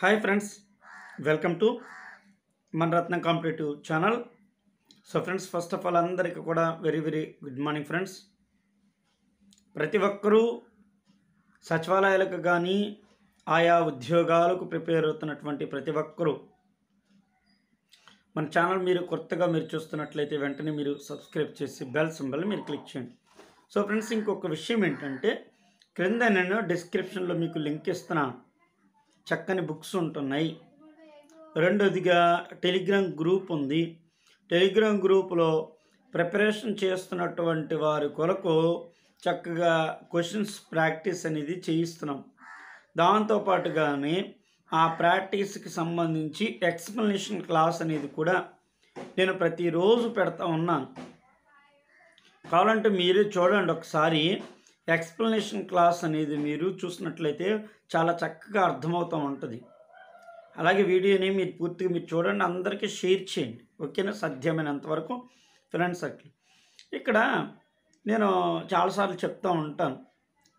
hi friends welcome to మన Ratnam competitive channel so friends first of all అందరికీ కూడా very very good morning friends ప్రతి ఒక్కరూ సచివాలయాలకు కానీ ఆయా ఉద్యోగాలకు ప్రిపేర్ అవుతున్నటువంటి ప్రతి ఒక్కరూ మన ఛానల్ మీరు కొత్తగా మీరు చూస్తున్నట్లయితే వెంటనే మీరు సబ్స్క్రైబ్ చేసి బెల్ సింబల్ మీరు క్లిక్ చేయండి సో ఫ్రెండ్స్ ఇంకొక విషయం ఏంటంటే క్రింద నేను డిస్క్రిప్షన్లో మీకు లింక్ ఇస్తున్నాను చక్కని బుక్స్ ఉంటున్నాయి రెండోదిగా టెలిగ్రామ్ గ్రూప్ ఉంది టెలిగ్రామ్ గ్రూప్లో ప్రిపరేషన్ చేస్తున్నటువంటి వారి కొరకు చక్కగా క్వశ్చన్స్ ప్రాక్టీస్ అనేది చేయిస్తున్నాం దాంతోపాటుగానే ఆ ప్రాక్టీస్కి సంబంధించి ఎక్స్ప్లెనేషన్ క్లాస్ అనేది కూడా నేను ప్రతిరోజు పెడతా ఉన్నాను కావాలంటే మీరే చూడండి ఒకసారి ఎక్స్ప్లెనేషన్ క్లాస్ అనేది మీరు చూసినట్లయితే చాలా చక్కగా అర్థమవుతూ ఉంటుంది అలాగే వీడియోని మీరు పూర్తిగా మీరు చూడండి అందరికీ షేర్ చేయండి ఓకేనా సాధ్యమైనంత వరకు ఫ్రెండ్స్ సర్కిల్ ఇక్కడ నేను చాలాసార్లు చెప్తూ ఉంటాను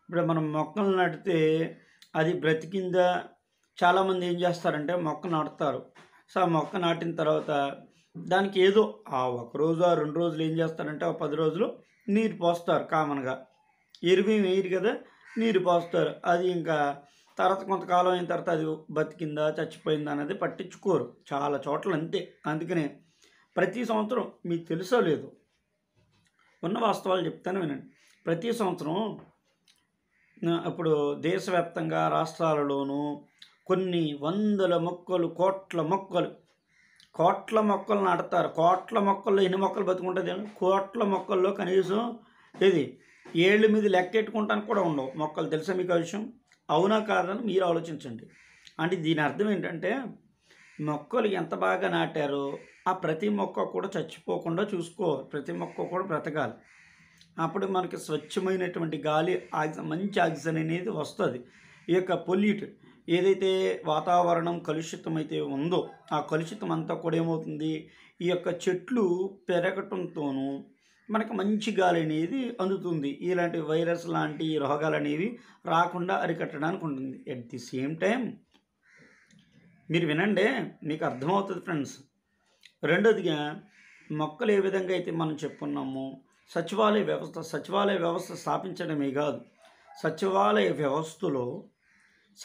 ఇప్పుడు మనం మొక్కలు నాటితే అది బ్రతికిందా చాలామంది ఏం చేస్తారంటే మొక్క నాటుతారు సో ఆ మొక్క నాటిన తర్వాత దానికి ఏదో ఆ ఒక రోజు ఆ రెండు రోజులు ఏం చేస్తారంటే ఒక పది రోజులు నీరు పోస్తారు కామన్గా ఎరువు వేయరు కదా నీరు పోస్తారు అది ఇంకా తర్వాత కొంతకాలం అయిన తర్వాత అది బతికిందా చచ్చిపోయిందా అనేది పట్టించుకోరు చాలా చోట్ల అంతే అందుకనే ప్రతి సంవత్సరం మీకు తెలుసో లేదు ఉన్న వాస్తవాలు చెప్తాను వినండి ప్రతి సంవత్సరం ఇప్పుడు దేశవ్యాప్తంగా రాష్ట్రాలలోనూ కొన్ని వందల మొక్కలు కోట్ల మొక్కలు కోట్ల మొక్కలు నాటుతారు కోట్ల మొక్కల్లో ఎన్ని మొక్కలు బతుకుంటుంది కోట్ల మొక్కల్లో కనీసం ఇది ఏళ్ళు మీద లెక్కెట్టుకుంటానికి కూడా ఉండవు మొక్కలు తెలుసా మీకు విషయం అవునా కాదని మీరు ఆలోచించండి అంటే దీని అర్థం ఏంటంటే మొక్కలు ఎంత బాగా నాటారో ఆ ప్రతి మొక్క కూడా చచ్చిపోకుండా చూసుకో ప్రతి మొక్క కూడా బ్రతకాలి అప్పుడు మనకి స్వచ్ఛమైనటువంటి గాలి మంచి ఆక్సిజన్ అనేది వస్తుంది ఈ యొక్క పొల్యూట్ ఏదైతే వాతావరణం కలుషితం అయితే ఉందో ఆ కలుషితం అంతా కూడా ఏమవుతుంది ఈ యొక్క చెట్లు పెరగటంతోనూ మనకు మంచి గాలి అనేది అందుతుంది ఇలాంటి వైరస్ లాంటి రోగాలు అనేవి రాకుండా అరికట్టడానికి ఉంటుంది ఎట్ ది సేమ్ టైం మీరు వినండి మీకు అర్థమవుతుంది ఫ్రెండ్స్ రెండోదిగా మొక్కలు ఏ విధంగా అయితే మనం చెప్పుకున్నామో సచివాలయ వ్యవస్థ సచివాలయ వ్యవస్థ స్థాపించడమే కాదు సచివాలయ వ్యవస్థలో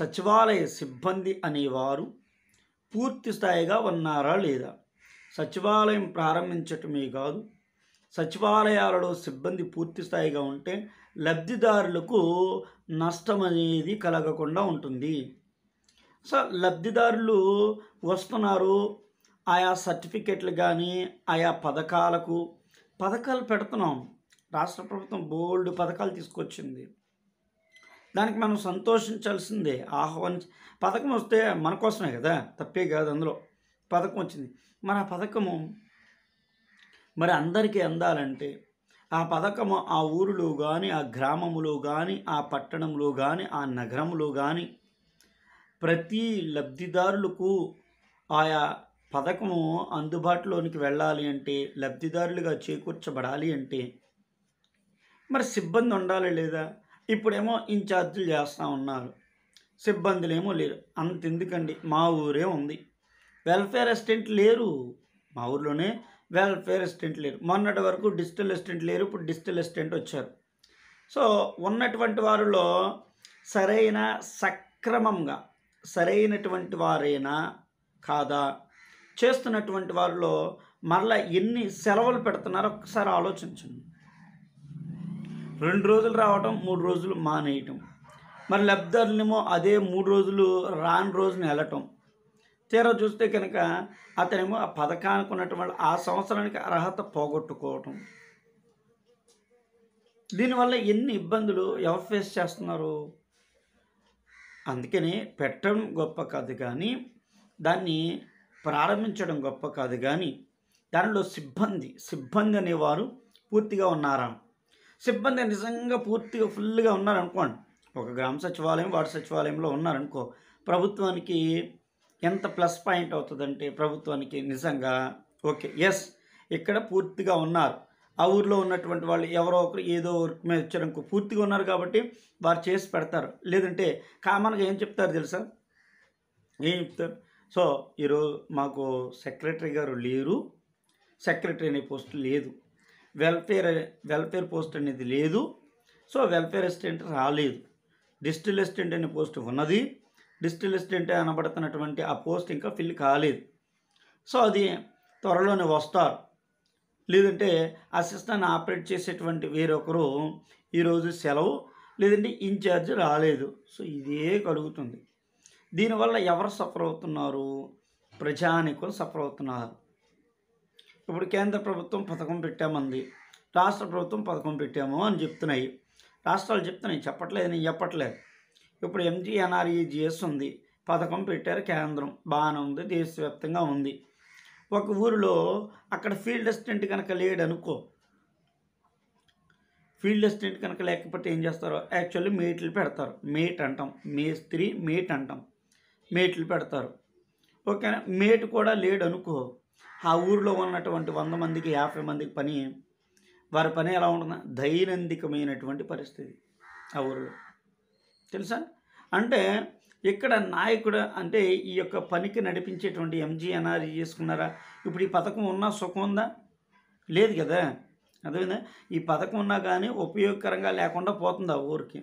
సచివాలయ సిబ్బంది అనేవారు పూర్తి స్థాయిగా ఉన్నారా లేదా సచివాలయం ప్రారంభించటమే కాదు సచివాలయాలలో సిబ్బంది పూర్తి స్థాయిగా ఉంటే లబ్ధిదారులకు నష్టం అనేది కలగకుండా ఉంటుంది సో లబ్ధిదారులు వస్తున్నారు ఆయా సర్టిఫికెట్లు కానీ ఆయా పథకాలకు పథకాలు పెడుతున్నాం రాష్ట్ర ప్రభుత్వం బోల్డ్ పథకాలు తీసుకొచ్చింది దానికి మనం సంతోషించాల్సిందే ఆహ్వానించ పథకం వస్తే మన కోసమే కదా తప్పే కాదు అందులో పథకం వచ్చింది మన పథకము మరి అందరికీ అందాలంటే ఆ పథకము ఆ ఊరిలో కానీ ఆ గ్రామంలో కానీ ఆ పట్టణంలో కానీ ఆ నగరంలో కానీ ప్రతి లబ్ధిదారులకు ఆయా పథకము అందుబాటులోనికి వెళ్ళాలి అంటే లబ్ధిదారులుగా చేకూర్చబడాలి అంటే మరి సిబ్బంది ఉండాలి లేదా ఇప్పుడేమో ఇన్ఛార్జీలు చేస్తూ ఉన్నారు సిబ్బందులేమో లేరు అంతెందుకండి మా ఊరే ఉంది వెల్ఫేర్ అసిస్టెంట్ లేరు మా ఊర్లోనే వెల్ఫేర్ అసిస్టెంట్ లేరు మొన్నటి వరకు డిజిటల్ అసిస్టెంట్ లేరు ఇప్పుడు డిజిటల్ అసిస్టెంట్ వచ్చారు సో ఉన్నటువంటి వారిలో సరైన సక్రమంగా సరైనటువంటి వారైనా కాదా చేస్తున్నటువంటి వారిలో మరలా ఎన్ని సెలవులు పెడుతున్నారో ఒకసారి ఆలోచించండి రెండు రోజులు రావటం మూడు రోజులు మానేయటం మరి లబ్ధిదారులేమో అదే మూడు రోజులు రాని రోజున వెళ్ళటం తీరా చూస్తే కనుక అతనేమో ఆ పథకానికి ఉన్నటువంటి ఆ సంవత్సరానికి అర్హత పోగొట్టుకోవటం దీనివల్ల ఎన్ని ఇబ్బందులు ఎవరు ఫేస్ చేస్తున్నారు అందుకని పెట్టడం గొప్ప కాదు కానీ దాన్ని ప్రారంభించడం గొప్ప కాదు కానీ దానిలో సిబ్బంది సిబ్బంది అనేవారు పూర్తిగా ఉన్నారా సిబ్బంది నిజంగా పూర్తిగా ఫుల్గా ఉన్నారనుకోండి ఒక గ్రామ సచివాలయం వార్డు సచివాలయంలో ఉన్నారనుకో ప్రభుత్వానికి ఎంత ప్లస్ పాయింట్ అవుతుందంటే ప్రభుత్వానికి నిజంగా ఓకే ఎస్ ఇక్కడ పూర్తిగా ఉన్నారు ఆ ఊర్లో ఉన్నటువంటి వాళ్ళు ఎవరో ఒకరు ఏదో వర్క్ మీద వచ్చారనుకో పూర్తిగా ఉన్నారు కాబట్టి వారు చేసి పెడతారు లేదంటే కామన్గా ఏం చెప్తారు తెలుసా ఏం చెప్తారు సో ఈరోజు మాకు సెక్రటరీ గారు లేరు సెక్రటరీ అనే పోస్ట్ లేదు వెల్ఫేర్ వెల్ఫేర్ పోస్ట్ అనేది లేదు సో వెల్ఫేర్ అసిస్టెంట్ రాలేదు డిస్టిల్ అసిస్టెంట్ అనే పోస్ట్ ఉన్నది డిస్టిల్ అసిస్టెంట్ అనబడుతున్నటువంటి ఆ పోస్ట్ ఇంకా ఫిల్ కాలేదు సో అది త్వరలోనే వస్తారు లేదంటే అసిస్టెంట్ ఆపరేట్ చేసేటువంటి వేరొకరు ఈరోజు సెలవు లేదంటే ఇన్ఛార్జ్ రాలేదు సో ఇదే కలుగుతుంది దీనివల్ల ఎవరు సఫర్ అవుతున్నారు ప్రజానికులు సఫర్ అవుతున్నారు ఇప్పుడు కేంద్ర ప్రభుత్వం పథకం పెట్టామంది రాష్ట్ర ప్రభుత్వం పథకం పెట్టాము అని చెప్తున్నాయి రాష్ట్రాలు చెప్తున్నాయి చెప్పట్లేదు నేను చెప్పట్లేదు ఇప్పుడు ఎంజీఎన్ఆర్ఈజిఎస్ e ఉంది పథకం పెట్టారు కేంద్రం బాగానే ఉంది దేశవ్యాప్తంగా ఉంది ఒక ఊరిలో అక్కడ ఫీల్డ్ అసిస్టెంట్ కనుక లేడు అనుకో ఫీల్డ్ అసిస్టెంట్ కనుక లేకపోతే ఏం చేస్తారు యాక్చువల్లీ మేట్లు పెడతారు మేట్ అంటాం మేస్త్రి మేట్ అంటాం మేట్లు పెడతారు ఓకేనా మేట్ కూడా లేడు అనుకో ఆ ఊరిలో ఉన్నటువంటి వంద మందికి యాభై మందికి పని వారి పని ఎలా ఉంటుంది దైనందికమైనటువంటి పరిస్థితి ఆ ఊరిలో తెలుసా అంటే ఇక్కడ నాయకుడు అంటే ఈ యొక్క పనికి నడిపించేటువంటి ఎంజీఎన్ఆర్ చేసుకున్నారా ఇప్పుడు ఈ పథకం ఉన్నా సుఖం ఉందా లేదు కదా అదేవిధంగా ఈ పథకం ఉన్నా కానీ ఉపయోగకరంగా లేకుండా పోతుంది ఆ ఊరికి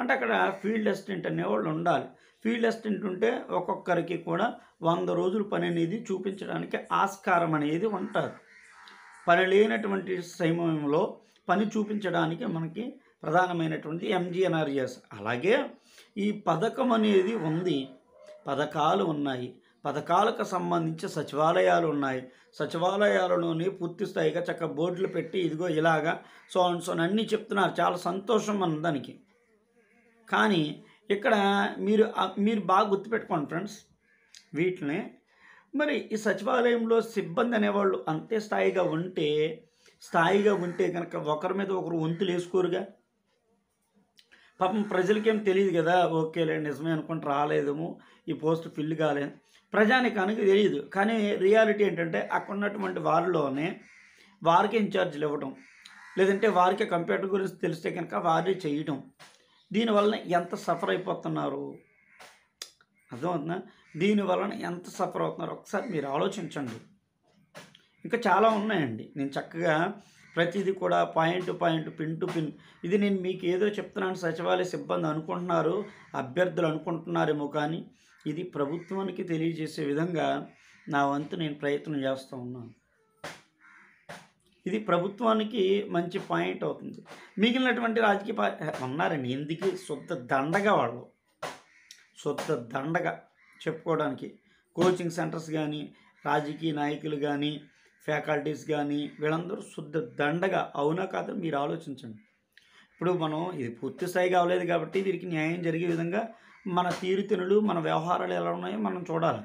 అంటే అక్కడ ఫీల్డ్ అసిస్టెంట్ అనేవాళ్ళు ఉండాలి ఫీల్డ్ అసిస్టెంట్ ఉంటే ఒక్కొక్కరికి కూడా వంద రోజులు పని అనేది చూపించడానికి ఆస్కారం అనేది ఉంటుంది పని లేనటువంటి సమయంలో పని చూపించడానికి మనకి ప్రధానమైనటువంటి ఎంజీఎన్ఆర్ఎస్ e అలాగే ఈ పథకం అనేది ఉంది పథకాలు ఉన్నాయి పథకాలకు సంబంధించి సచివాలయాలు ఉన్నాయి సచివాలయాలలోనే పూర్తి స్థాయిగా చక్క బోర్డులు పెట్టి ఇదిగో ఇలాగా సో అండ్ సో అన్నీ చెప్తున్నారు చాలా సంతోషం అన్న దానికి కానీ ఇక్కడ మీరు మీరు బాగా గుర్తుపెట్టుకోండి ఫ్రెండ్స్ వీటిని మరి ఈ సచివాలయంలో సిబ్బంది అనేవాళ్ళు అంతే స్థాయిగా ఉంటే స్థాయిగా ఉంటే కనుక ఒకరి మీద ఒకరు వంతులు వేసుకోరుగా పాపం ప్రజలకేం తెలియదు కదా ఓకేలే నిజమే అనుకుంటే రాలేదేమో ఈ పోస్ట్ ఫిల్ కాలేదు కనుక తెలియదు కానీ రియాలిటీ ఏంటంటే అక్కడ ఉన్నటువంటి వారిలోనే వారికి ఇన్ఛార్జీలు ఇవ్వడం లేదంటే వారికి కంప్యూటర్ గురించి తెలిస్తే కనుక వారి చేయటం దీనివలన ఎంత సఫర్ అయిపోతున్నారు అర్థమవుతుందా దీనివలన ఎంత సఫర్ అవుతున్నారు ఒకసారి మీరు ఆలోచించండి ఇంకా చాలా ఉన్నాయండి నేను చక్కగా ప్రతిదీ కూడా point point pin to pin ఇది నేను మీకు ఏదో చెప్తున్నాను సచివాలయ సిబ్బంది అనుకుంటున్నారు అభ్యర్థులు అనుకుంటున్నారేమో కానీ ఇది ప్రభుత్వానికి తెలియజేసే విధంగా నా వంతు నేను ప్రయత్నం చేస్తూ ఉన్నాను ఇది ప్రభుత్వానికి మంచి పాయింట్ అవుతుంది మిగిలినటువంటి రాజకీయ ఉన్నారండి ఎందుకు శుద్ధ దండగా వాళ్ళు శుద్ధ దండగా చెప్పుకోవడానికి కోచింగ్ సెంటర్స్ కానీ రాజకీయ నాయకులు కానీ ఫ్యాకల్టీస్ కానీ వీళ్ళందరూ శుద్ధ దండగా అవునా కాదని మీరు ఆలోచించండి ఇప్పుడు మనం ఇది పూర్తి స్థాయిగా అవలేదు కాబట్టి వీరికి న్యాయం జరిగే విధంగా మన తీరుతెనులు మన వ్యవహారాలు ఎలా ఉన్నాయో మనం చూడాలి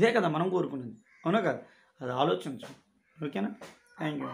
ఇదే కదా మనం కోరుకునేది అవునా కదా అది ఆలోచించండి ఓకేనా థ్యాంక్ యూ